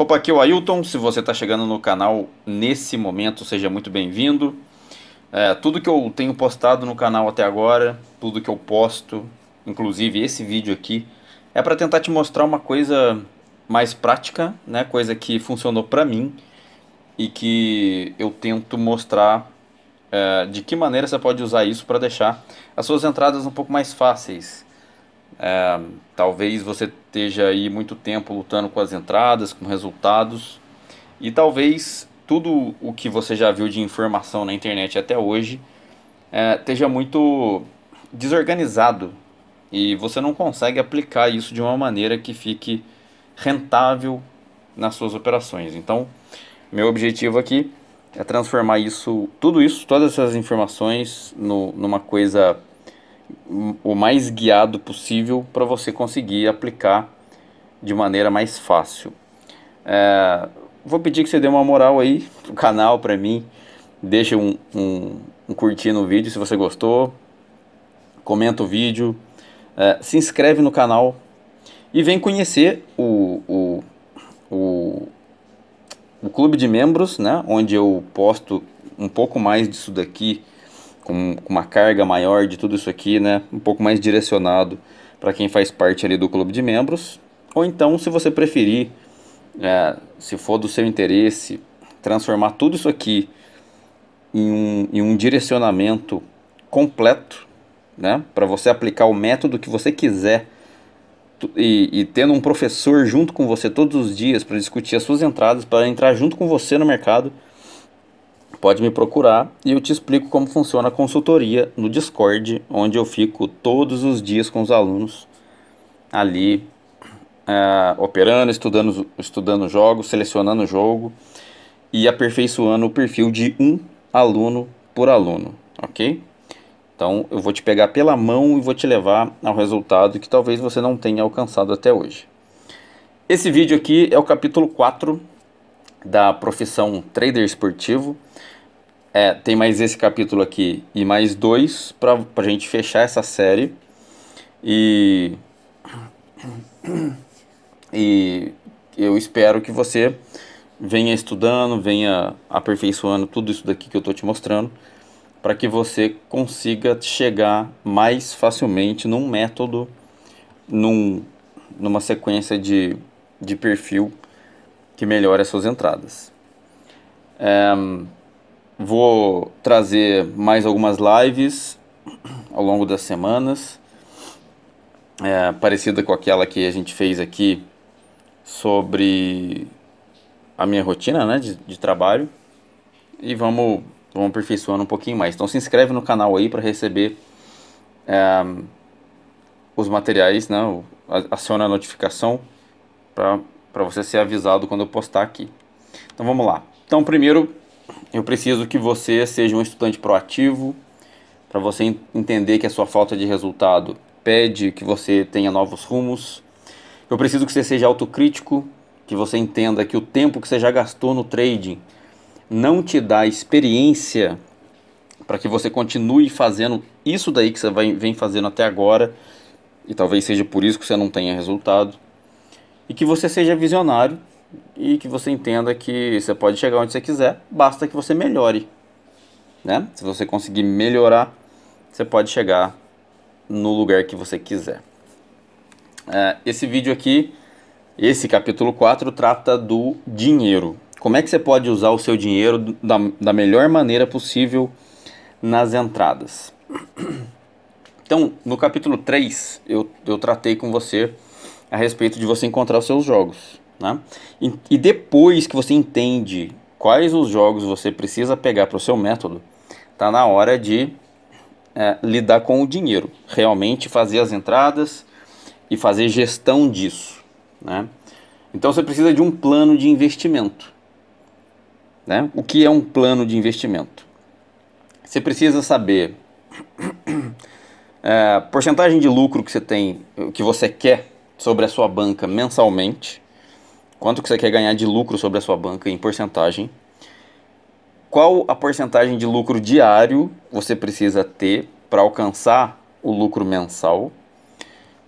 Opa, aqui é o Ailton. Se você está chegando no canal nesse momento, seja muito bem-vindo. É, tudo que eu tenho postado no canal até agora, tudo que eu posto, inclusive esse vídeo aqui, é para tentar te mostrar uma coisa mais prática, né? Coisa que funcionou para mim e que eu tento mostrar é, de que maneira você pode usar isso para deixar as suas entradas um pouco mais fáceis. É, talvez você esteja aí muito tempo lutando com as entradas, com resultados, e talvez tudo o que você já viu de informação na internet até hoje é, esteja muito desorganizado e você não consegue aplicar isso de uma maneira que fique rentável nas suas operações. Então, meu objetivo aqui é transformar isso, tudo isso, todas essas informações, no, numa coisa o mais guiado possível para você conseguir aplicar de maneira mais fácil. É, vou pedir que você dê uma moral aí pro canal, para mim. Deixa um, um, um, curtir no vídeo se você gostou. Comenta o vídeo. É, se inscreve no canal. E vem conhecer o, o, o, o clube de membros, né? Onde eu posto um pouco mais disso daqui com, uma carga maior de tudo isso aqui, né? Um pouco mais direcionado para quem faz parte ali do clube de membros. Ou então, se você preferir, é, se for do seu interesse, transformar tudo isso aqui em um, em um direcionamento completo, né? Para você aplicar o método que você quiser e, e, tendo um professor junto com você todos os dias para discutir as suas entradas, para entrar junto com você no mercado pode me procurar e eu te explico como funciona a consultoria no Discord, onde eu fico todos os dias com os alunos ali uh, operando, estudando, estudando jogos, selecionando o jogo e aperfeiçoando o perfil de um aluno por aluno, ok? Então eu vou te pegar pela mão e vou te levar ao resultado que talvez você não tenha alcançado até hoje. Esse vídeo aqui é o capítulo 4 da profissão trader esportivo. É, tem mais esse capítulo aqui e mais dois para a gente fechar essa série. E, e eu espero que você venha estudando, venha aperfeiçoando tudo isso daqui que eu estou te mostrando, para que você consiga chegar mais facilmente num método, num, numa sequência de, de perfil que melhore as suas entradas. É, vou trazer mais algumas lives ao longo das semanas, é, parecida com aquela que a gente fez aqui sobre a minha rotina né, de, de trabalho. E vamos, vamos aperfeiçoando um pouquinho mais. Então se inscreve no canal aí para receber é, os materiais, né, aciona a notificação para para você ser avisado quando eu postar aqui. Então vamos lá. Então primeiro eu preciso que você seja um estudante proativo, para você entender que a sua falta de resultado pede que você tenha novos rumos. Eu preciso que você seja autocrítico, que você entenda que o tempo que você já gastou no trading não te dá experiência para que você continue fazendo isso daí que você vai, vem fazendo até agora e talvez seja por isso que você não tenha resultado e que você seja visionário e que você entenda que você pode chegar onde você quiser, basta que você melhore. Né? Se você conseguir melhorar, você pode chegar no lugar que você quiser. É, esse vídeo aqui, esse capítulo 4, trata do dinheiro. Como é que você pode usar o seu dinheiro da, da melhor maneira possível nas entradas? Então, no capítulo 3, eu, eu tratei com você a respeito de você encontrar os seus jogos. Né? E, e depois que você entende quais os jogos você precisa pegar para o seu método, tá na hora de é, lidar com o dinheiro, realmente fazer as entradas e fazer gestão disso. Né? Então você precisa de um plano de investimento. Né? O que é um plano de investimento? Você precisa saber é, porcentagem de lucro que você tem, que você quer sobre a sua banca mensalmente, quanto que você quer ganhar de lucro sobre a sua banca em porcentagem, qual a porcentagem de lucro diário você precisa ter para alcançar o lucro mensal,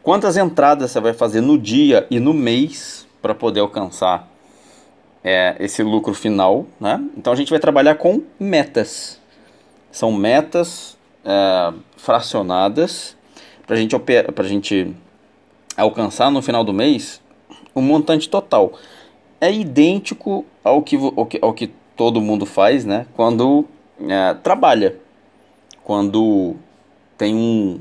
quantas entradas você vai fazer no dia e no mês para poder alcançar é, esse lucro final, né? Então a gente vai trabalhar com metas. São metas é, fracionadas para gente, a gente alcançar no final do mês, o montante total é idêntico ao que, ao que, ao que todo mundo faz né? quando é, trabalha, quando tem, um,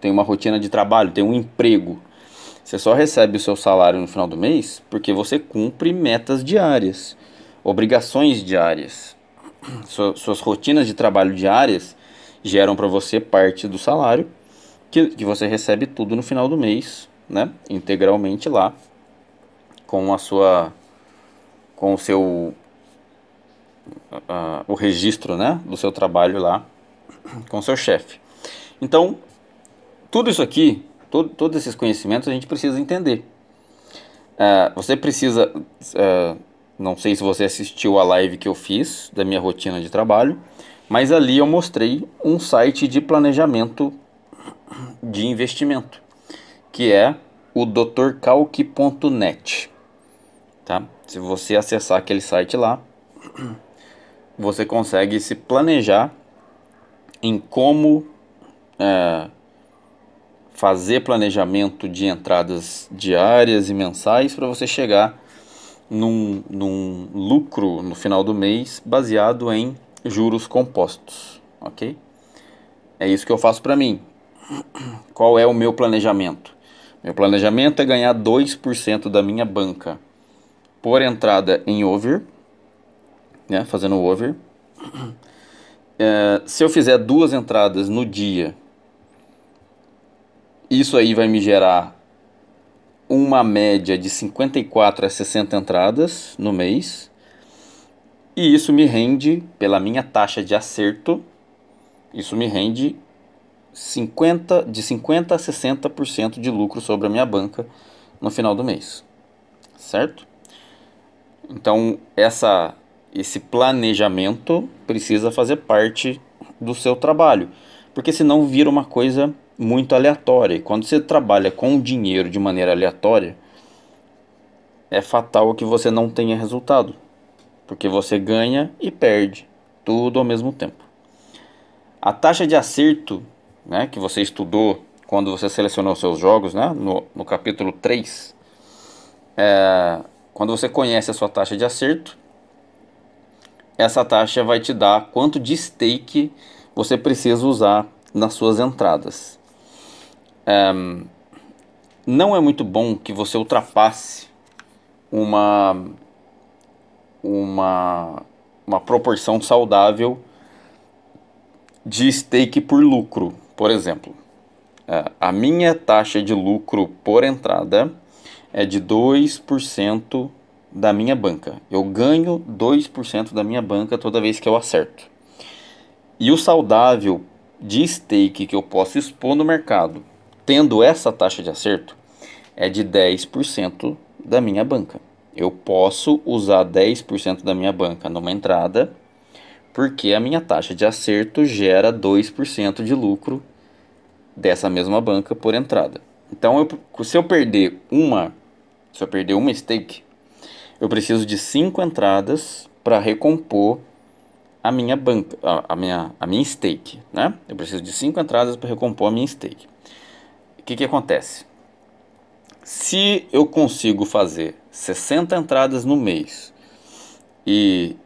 tem uma rotina de trabalho, tem um emprego. Você só recebe o seu salário no final do mês porque você cumpre metas diárias, obrigações diárias. Suas rotinas de trabalho diárias geram para você parte do salário que, que você recebe tudo no final do mês, né? Integralmente lá, com a sua, com o seu, uh, o registro, né? Do seu trabalho lá, com o seu chefe. Então, tudo isso aqui, todos esses conhecimentos a gente precisa entender. Uh, você precisa, uh, não sei se você assistiu a live que eu fiz da minha rotina de trabalho, mas ali eu mostrei um site de planejamento de investimento, que é o drcalc.net. Tá? Se você acessar aquele site lá, você consegue se planejar em como é, fazer planejamento de entradas diárias e mensais para você chegar num, num lucro no final do mês baseado em juros compostos, ok? É isso que eu faço para mim qual é o meu planejamento? Meu planejamento é ganhar 2% da minha banca por entrada em over, né, fazendo over. É, se eu fizer duas entradas no dia, isso aí vai me gerar uma média de 54 a 60 entradas no mês. E isso me rende, pela minha taxa de acerto, isso me rende 50, de 50% a 60% de lucro sobre a minha banca no final do mês, certo? Então, essa, esse planejamento precisa fazer parte do seu trabalho, porque senão vira uma coisa muito aleatória. E quando você trabalha com o dinheiro de maneira aleatória, é fatal que você não tenha resultado, porque você ganha e perde tudo ao mesmo tempo. A taxa de acerto né, que você estudou quando você selecionou seus jogos, né, no, no capítulo 3, é, quando você conhece a sua taxa de acerto, essa taxa vai te dar quanto de stake você precisa usar nas suas entradas. É, não é muito bom que você ultrapasse uma, uma, uma proporção saudável de stake por lucro. Por exemplo, a minha taxa de lucro por entrada é de 2% da minha banca. Eu ganho 2% da minha banca toda vez que eu acerto. E o saudável de stake que eu posso expor no mercado, tendo essa taxa de acerto, é de 10% da minha banca. Eu posso usar 10% da minha banca numa entrada, porque a minha taxa de acerto gera 2% de lucro dessa mesma banca por entrada. Então, eu, se eu perder uma, se eu perder uma stake, eu preciso de cinco entradas para recompor a minha banca, a, a, minha, a minha stake, né? Eu preciso de cinco entradas para recompor a minha stake. O que, que acontece? Se eu consigo fazer 60 entradas no mês e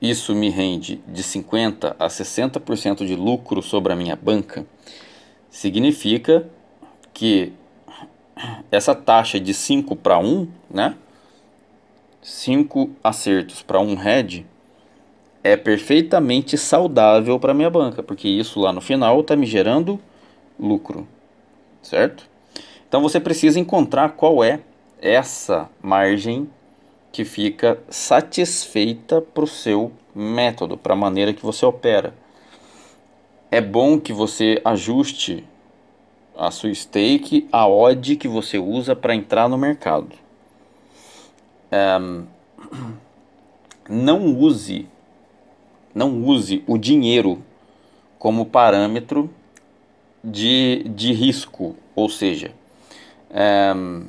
isso me rende de 50 a 60% de lucro sobre a minha banca, significa que essa taxa de 5 para 1, né? 5 acertos para um head é perfeitamente saudável para minha banca, porque isso lá no final está me gerando lucro, certo? Então você precisa encontrar qual é essa margem que fica satisfeita para o seu método, para a maneira que você opera é bom que você ajuste a sua stake, a odd que você usa para entrar no mercado. Um, ehm, não use, não use o dinheiro como parâmetro de, de risco, ou seja, um, ehm,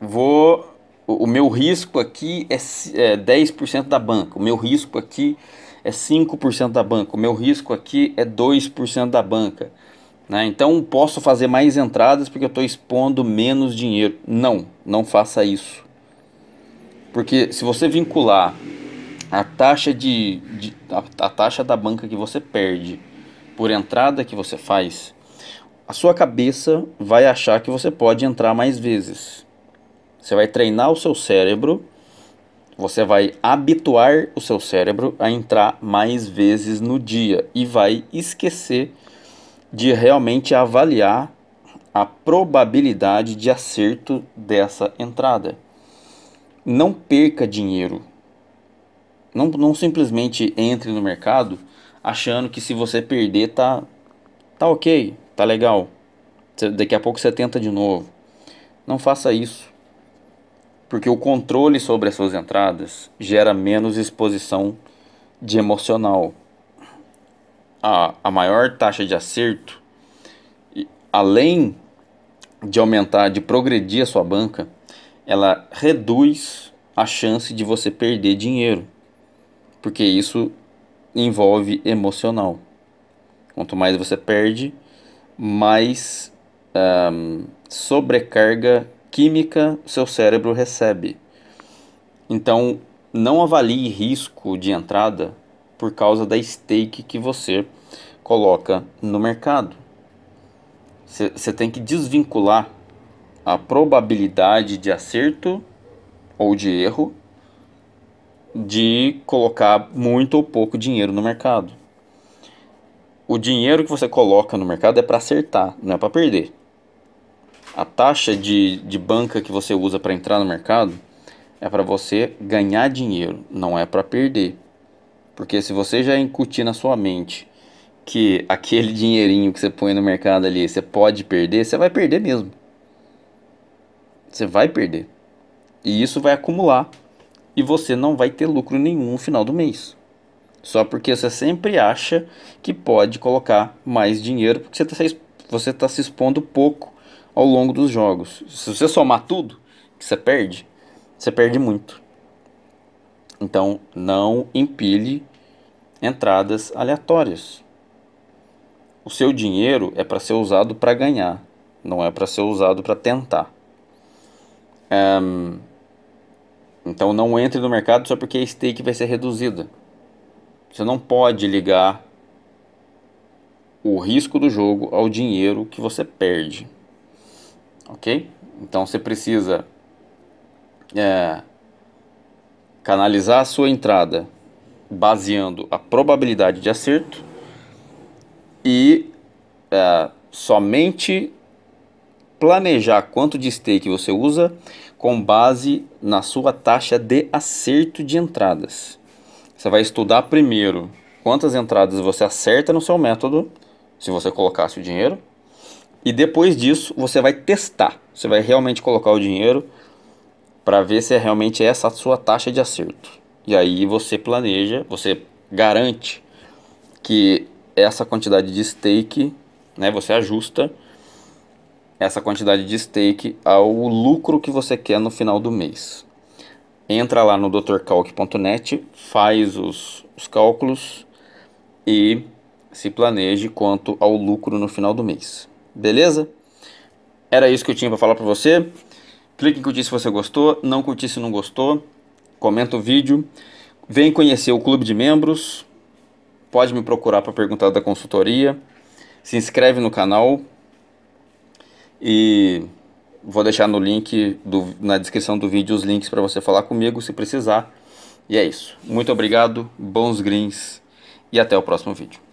vou o meu risco aqui é, é 10% da banca, o meu risco aqui é 5% da banca, o meu risco aqui é 2% da banca. Né? Então posso fazer mais entradas porque eu estou expondo menos dinheiro. Não, não faça isso. Porque se você vincular a taxa, de, de a, a taxa da banca que você perde por entrada que você faz, a sua cabeça vai achar que você pode entrar mais vezes. Você vai treinar o seu cérebro você vai habituar o seu cérebro a entrar mais vezes no dia e vai esquecer de realmente avaliar a probabilidade de acerto dessa entrada. Não perca dinheiro. Não, não simplesmente entre no mercado achando que se você perder tá tá ok, tá legal. Daqui a pouco você tenta de novo. Não faça isso porque o controle sobre as suas entradas gera menos exposição de emocional. A, a maior taxa de acerto, além de aumentar, de progredir a sua banca, ela reduz a chance de você perder dinheiro, porque isso envolve emocional. Quanto mais você perde, mais um, sobrecarga química o seu cérebro recebe. Então, não avalie risco de entrada por causa da stake que você coloca no mercado. Você tem que desvincular a probabilidade de acerto ou de erro de colocar muito ou pouco dinheiro no mercado. O dinheiro que você coloca no mercado é para acertar, não é para perder. A taxa de, de banca que você usa para entrar no mercado é para você ganhar dinheiro, não é para perder. Porque se você já incutir na sua mente que aquele dinheirinho que você põe no mercado ali você pode perder, você vai perder mesmo. Você vai perder. E isso vai acumular. E você não vai ter lucro nenhum no final do mês. Só porque você sempre acha que pode colocar mais dinheiro, porque você está se, tá se expondo pouco ao longo dos jogos. Se você somar tudo que você perde, você perde muito. Então não empilhe entradas aleatórias. O seu dinheiro é para ser usado para ganhar, não é para ser usado para tentar. Um, então não entre no mercado só porque a stake vai ser reduzida. Você não pode ligar o risco do jogo ao dinheiro que você perde ok? Então você precisa é, canalizar a sua entrada baseando a probabilidade de acerto e é, somente planejar quanto de stake você usa com base na sua taxa de acerto de entradas. Você vai estudar primeiro quantas entradas você acerta no seu método, se você colocasse o dinheiro, e depois disso, você vai testar. Você vai realmente colocar o dinheiro para ver se é realmente essa a sua taxa de acerto. E aí você planeja, você garante que essa quantidade de stake, né, você ajusta essa quantidade de stake ao lucro que você quer no final do mês. Entra lá no drcalc.net, faz os, os cálculos e se planeje quanto ao lucro no final do mês. Beleza? Era isso que eu tinha para falar para você. Clique em curtir se você gostou, não curtir se não gostou. Comenta o vídeo. Vem conhecer o clube de membros. Pode me procurar para perguntar da consultoria. Se inscreve no canal. E vou deixar no link do, na descrição do vídeo os links para você falar comigo se precisar. E é isso. Muito obrigado, bons greens e até o próximo vídeo.